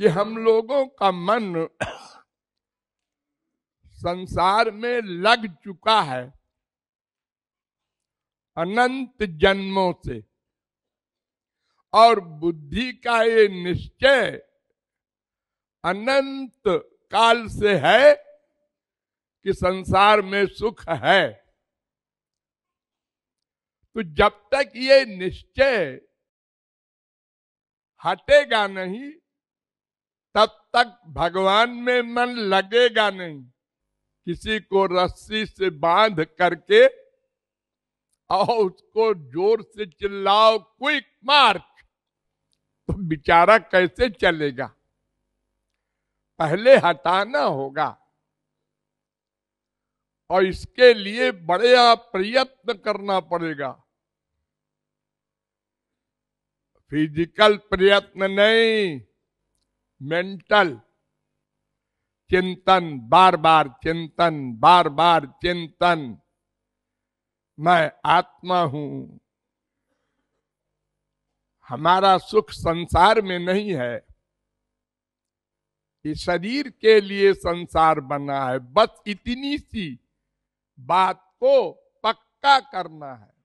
कि हम लोगों का मन संसार में लग चुका है अनंत जन्मों से और बुद्धि का ये निश्चय अनंत काल से है कि संसार में सुख है तो जब तक ये निश्चय हटेगा नहीं तब तक भगवान में मन लगेगा नहीं किसी को रस्सी से बांध करके और उसको जोर से चिल्लाओ क्विक मार्च तो बेचारा कैसे चलेगा पहले हटाना होगा और इसके लिए बड़े प्रयत्न करना पड़ेगा फिजिकल प्रयत्न नहीं मेंटल चिंतन बार बार चिंतन बार बार चिंतन मैं आत्मा हूं हमारा सुख संसार में नहीं है ये शरीर के लिए संसार बना है बस इतनी सी बात को पक्का करना है